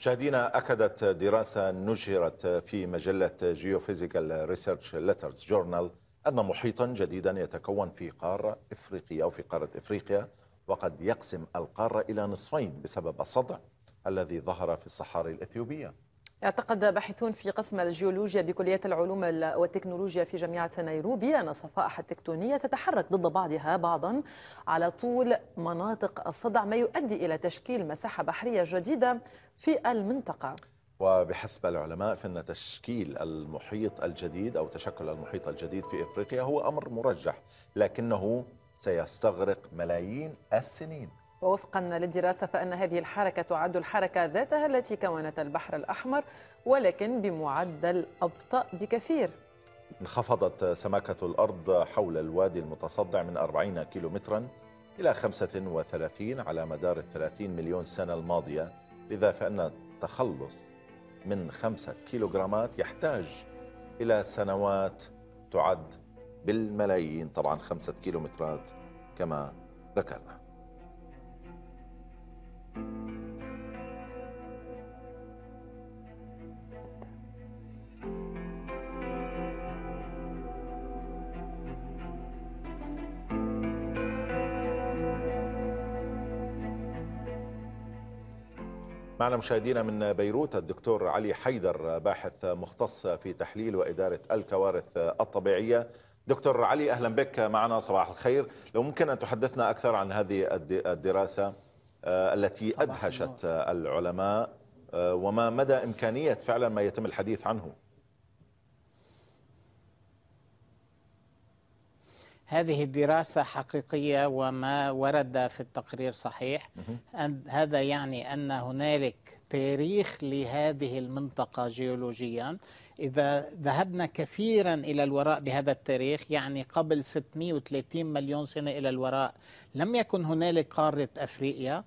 مشاهدينا أكدت دراسة نشرت في مجلة جيوفيزيكال ريسيرش ليترز جورنال أن محيطا جديدا يتكون في قارة إفريقيا أو في قارة إفريقيا وقد يقسم القارة إلى نصفين بسبب الصدع الذي ظهر في الصحاري الإثيوبية اعتقد باحثون في قسم الجيولوجيا بكلية العلوم والتكنولوجيا في جامعة نيروبي أن الصفائح التكتونية تتحرك ضد بعضها بعضا على طول مناطق الصدع ما يؤدي إلى تشكيل مساحة بحرية جديدة في المنطقة وبحسب العلماء فإن تشكيل المحيط الجديد أو تشكل المحيط الجديد في إفريقيا هو أمر مرجح لكنه سيستغرق ملايين السنين ووفقا للدراسة فإن هذه الحركة تعد الحركة ذاتها التي كونت البحر الأحمر ولكن بمعدل أبطأ بكثير انخفضت سماكة الأرض حول الوادي المتصدع من 40 كيلومترا إلى 35 على مدار 30 مليون سنة الماضية لذا فإن التخلص من 5 كيلوغرامات يحتاج إلى سنوات تعد بالملايين طبعا 5 كيلومترات كما ذكرنا معنا مشاهدينا من بيروت الدكتور علي حيدر باحث مختص في تحليل وإدارة الكوارث الطبيعية دكتور علي أهلا بك معنا صباح الخير لو ممكن أن تحدثنا أكثر عن هذه الدراسة آه، التي أدهشت العلماء آه، وما مدى إمكانية فعلا ما يتم الحديث عنه هذه الدراسة حقيقية وما ورد في التقرير صحيح أن هذا يعني أن هنالك تاريخ لهذه المنطقة جيولوجيا إذا ذهبنا كثيرا إلى الوراء بهذا التاريخ يعني قبل 630 مليون سنة إلى الوراء لم يكن هنالك قارة أفريقيا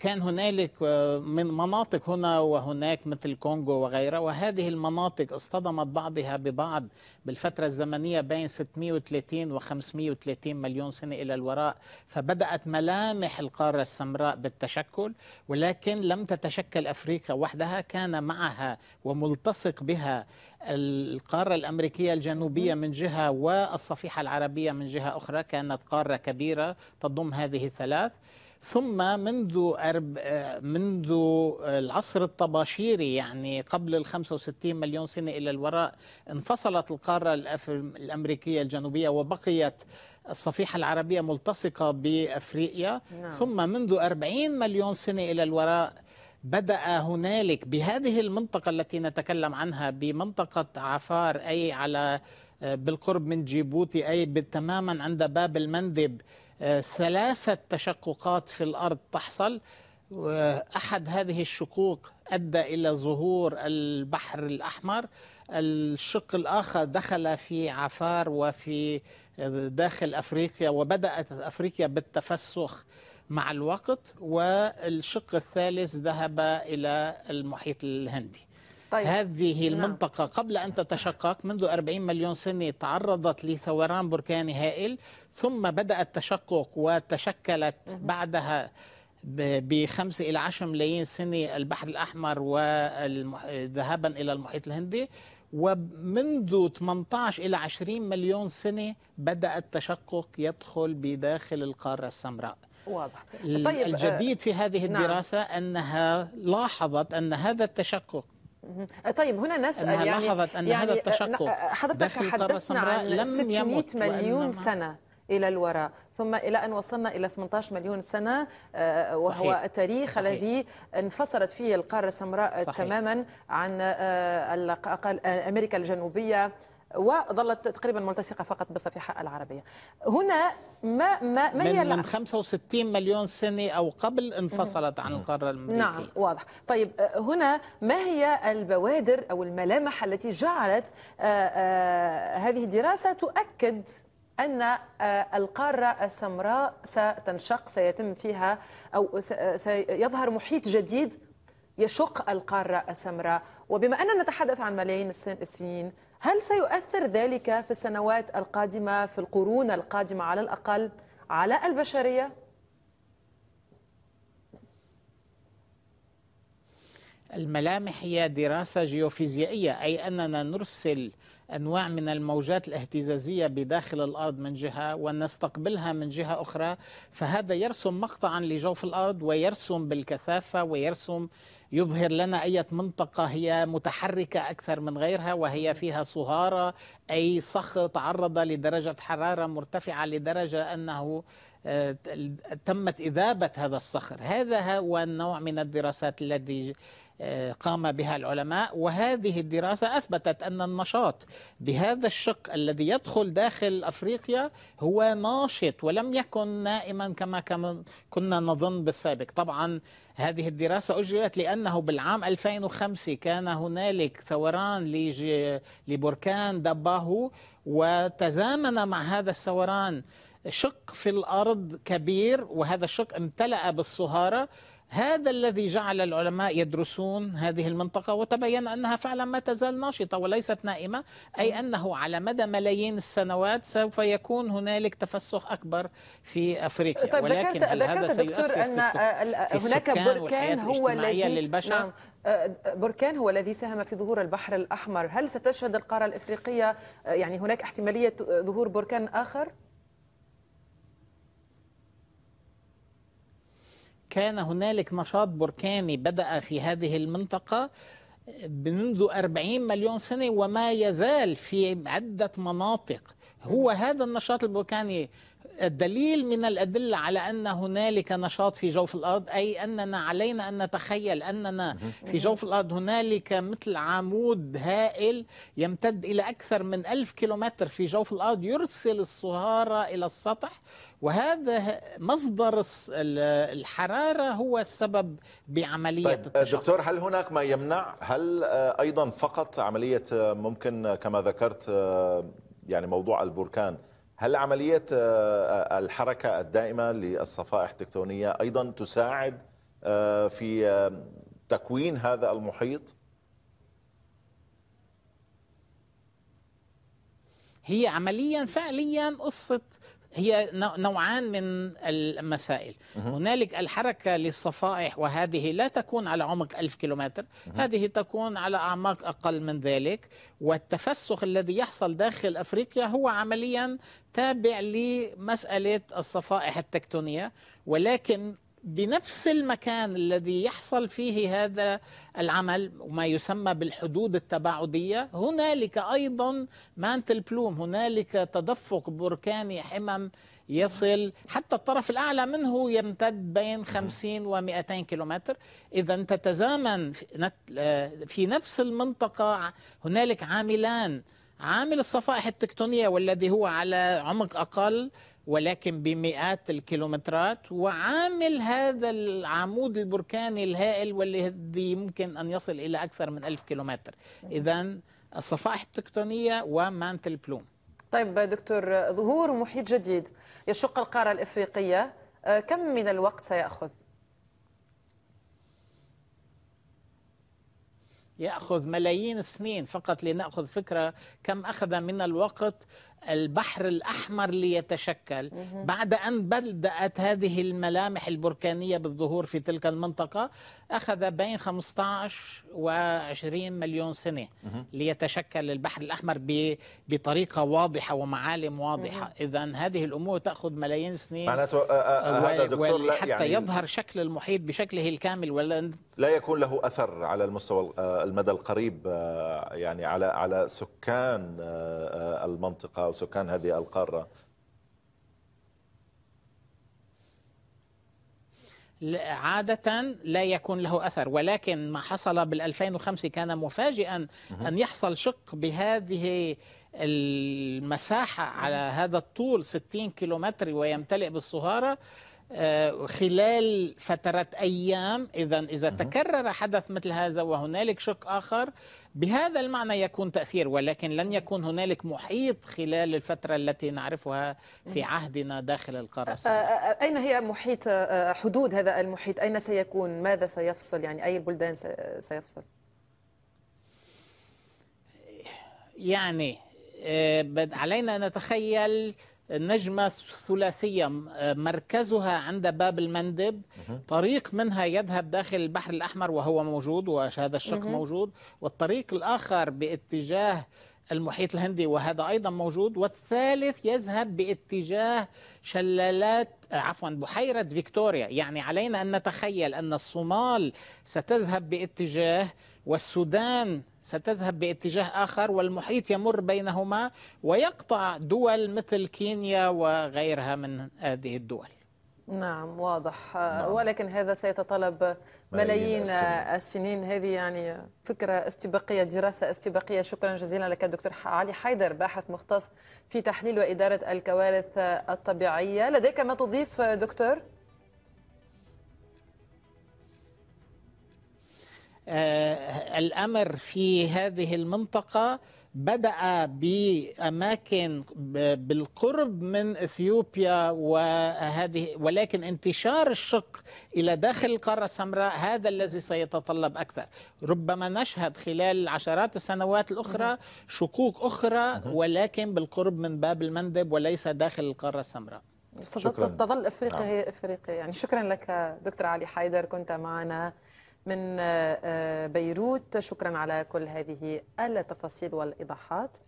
كان هنالك آه، من مناطق هنا وهناك مثل الكونغو وغيرها وهذه المناطق اصطدمت بعضها ببعض بالفترة الزمنية بين 630 و 530 مليون سنة إلى الوراء فبدأت ملامح القارة السمراء بالتشكل ولكن لم تتشكل أفريقيا وحدها كان معها وملتصق بها القارة الأمريكية الجنوبية من جهة والصفيحة العربية من جهة أخرى كانت قارة كبيرة تضم هذه الثلاث ثم منذ أرب منذ العصر الطباشيري يعني قبل ال 65 مليون سنة إلى الوراء انفصلت القارة الأمريكية الجنوبية وبقيت الصفيحة العربية ملتصقة بأفريقيا نعم. ثم منذ 40 مليون سنة إلى الوراء بدأ هنالك بهذه المنطقة التي نتكلم عنها بمنطقة عفار أي على بالقرب من جيبوتي أي تماما عند باب المندب ثلاثة تشققات في الأرض تحصل أحد هذه الشقوق أدى إلى ظهور البحر الأحمر الشق الآخر دخل في عفار وفي داخل أفريقيا وبدأت أفريقيا بالتفسخ مع الوقت والشق الثالث ذهب إلى المحيط الهندي طيب. هذه نعم. المنطقة قبل أن تتشقق منذ 40 مليون سنة تعرضت لثوران بركاني هائل ثم بدأ التشقق وتشكلت بعدها بخمسة إلى عشر ملايين سنة البحر الأحمر وذهابا إلى المحيط الهندي ومنذ 18 إلى 20 مليون سنة بدأ التشقق يدخل بداخل القارة السمراء واضح طيب الجديد في هذه آه، نعم. الدراسة نعم. أنها لاحظت أن هذا التشقق طيب هنا نسال أنها يعني لاحظت ان يعني هذا أه، التشقق حضرتك حدثنا عن 600 مليون سنه الى الوراء ثم الى ان وصلنا الى 18 مليون سنه أه، وهو صحيح. التاريخ صحيح. الذي انفصلت فيه القاره السمراء صحيح. تماما عن أه، امريكا الجنوبيه وظلت تقريبا ملتصقه فقط بالصفيحه العربيه. هنا ما ما ما هي من, من 65 مليون سنه او قبل انفصلت عن القاره نعم، الامريكيه. نعم واضح. طيب هنا ما هي البوادر او الملامح التي جعلت آه، آه، هذه الدراسه تؤكد أن آه، القارة السمراء ستنشق سيتم فيها أو سيظهر محيط جديد يشق القارة السمراء وبما أننا نتحدث عن ملايين السنين هل سيؤثر ذلك في السنوات القادمة في القرون القادمة على الأقل على البشرية الملامح هي دراسة جيوفيزيائية أي أننا نرسل أنواع من الموجات الاهتزازية بداخل الأرض من جهة ونستقبلها من جهة أخرى فهذا يرسم مقطعا لجوف الأرض ويرسم بالكثافة ويرسم يظهر لنا أي منطقة هي متحركة أكثر من غيرها وهي فيها صهارة أي صخ تعرض لدرجة حرارة مرتفعة لدرجة أنه آه، تمت إذابة هذا الصخر هذا هو النوع من الدراسات الذي قام بها العلماء وهذه الدراسة أثبتت أن النشاط بهذا الشق الذي يدخل داخل أفريقيا هو ناشط ولم يكن نائما كما كنا نظن بالسابق طبعا هذه الدراسة أجريت لأنه بالعام 2005 كان هنالك ثوران لبركان دباهو وتزامن مع هذا الثوران شق في الأرض كبير وهذا الشق امتلأ بالصهارة هذا الذي جعل العلماء يدرسون هذه المنطقة وتبين أنها فعلا ما تزال ناشطة وليست نائمة أي نعم. أنه على مدى ملايين السنوات سوف يكون هنالك تفسخ أكبر في أفريقيا طيب ولكن ذكرت, هل ذكرت هذا دكتور أن هناك بركان هو الذي للبشر نعم آه، بركان هو الذي ساهم في ظهور البحر الأحمر هل ستشهد القارة الإفريقية آه، يعني هناك احتمالية ظهور بركان آخر؟ كان هنالك نشاط بركاني بدأ في هذه المنطقة منذ 40 مليون سنة وما يزال في عدة مناطق هو هذا النشاط البركاني الدليل من الأدلة على أن هنالك نشاط في جوف الأرض أي أننا علينا أن نتخيل أننا في جوف الأرض هنالك مثل عمود هائل يمتد إلى أكثر من ألف كيلومتر في جوف الأرض يرسل الصهارة إلى السطح وهذا مصدر الحرارة هو السبب بعملية طيب دكتور هل هناك ما يمنع هل آه، أيضا فقط عملية آه، ممكن آه، كما ذكرت يعني موضوع البركان هل عملية آه، آه، الحركة الدائمة للصفائح التكتونية أيضا تساعد آه، في تكوين هذا المحيط؟ هي عمليا فعليا قصة هي نوعان من المسائل هنالك الحركة للصفائح وهذه لا تكون على عمق ألف كيلومتر هذه تكون على أعماق أقل من ذلك والتفسخ الذي يحصل داخل أفريقيا هو عمليا تابع لمسألة الصفائح التكتونية ولكن بنفس المكان الذي يحصل فيه هذا العمل وما يسمى بالحدود التباعدية هنالك أيضا مانتل بلوم هنالك تدفق بركاني حمم يصل حتى الطرف الأعلى منه يمتد بين 50 و 200 كيلومتر إذا تتزامن في آه، نفس المنطقة هنالك عاملان عامل الصفائح التكتونية والذي هو على عمق أقل ولكن بمئات الكيلومترات وعامل هذا العمود البركاني الهائل والذي يمكن أن يصل إلى أكثر من ألف كيلومتر إذا الصفائح التكتونية ومانتل بلوم طيب دكتور ظهور محيط جديد يشق القارة الإفريقية آه، كم من الوقت سيأخذ؟ ياخذ ملايين السنين فقط لناخذ فكره كم اخذ من الوقت البحر الأحمر ليتشكل بعد أن بدأت هذه الملامح البركانية بالظهور في تلك المنطقة أخذ بين 15 و20 مليون سنة ليتشكل البحر الأحمر بطريقة واضحة ومعالم واضحة إذا هذه الأمور تأخذ ملايين سنين معناته آه، آه، آه، هذا دكتور حتى يعني يظهر شكل المحيط بشكله الكامل ولا لا يكون له أثر على المستوى المدى القريب يعني على على سكان المنطقة سكان هذه القارة عادة لا يكون له أثر ولكن ما حصل بال2005 كان مفاجئا أن يحصل شق بهذه المساحة على هذا الطول 60 كيلومتر ويمتلئ بالصهارة آه، خلال فترة أيام إذا إذا تكرر حدث مثل هذا وهنالك شق آخر بهذا المعنى يكون تأثير ولكن لن يكون هنالك محيط خلال الفترة التي نعرفها في عهدنا داخل القارة أين هي محيط حدود هذا المحيط أين سيكون ماذا سيفصل يعني أي البلدان سيفصل يعني علينا أن نتخيل نجمة ثلاثية مركزها عند باب المندب طريق منها يذهب داخل البحر الأحمر وهو موجود وهذا الشق موجود والطريق الآخر باتجاه المحيط الهندي وهذا أيضا موجود والثالث يذهب باتجاه شلالات عفوا بحيرة فيكتوريا يعني علينا أن نتخيل أن الصومال ستذهب باتجاه والسودان ستذهب باتجاه آخر والمحيط يمر بينهما ويقطع دول مثل كينيا وغيرها من هذه الدول نعم واضح نعم. ولكن هذا سيتطلب ملايين السنين هذه يعني فكرة استباقية دراسة استباقية شكرا جزيلا لك دكتور علي حيدر باحث مختص في تحليل وإدارة الكوارث الطبيعية لديك ما تضيف دكتور؟ آه، الامر في هذه المنطقه بدأ بأماكن بالقرب من إثيوبيا وهذه ولكن انتشار الشق إلى داخل القارة السمراء هذا الذي سيتطلب أكثر ربما نشهد خلال عشرات السنوات الأخرى شقوق أخرى ولكن بالقرب من باب المندب وليس داخل القارة السمراء شكرا. تظل افريقيا هي نعم. افريقيا يعني شكرا لك دكتور علي حيدر كنت معنا من آه، آه، بيروت شكرا على كل هذه التفاصيل والإيضاحات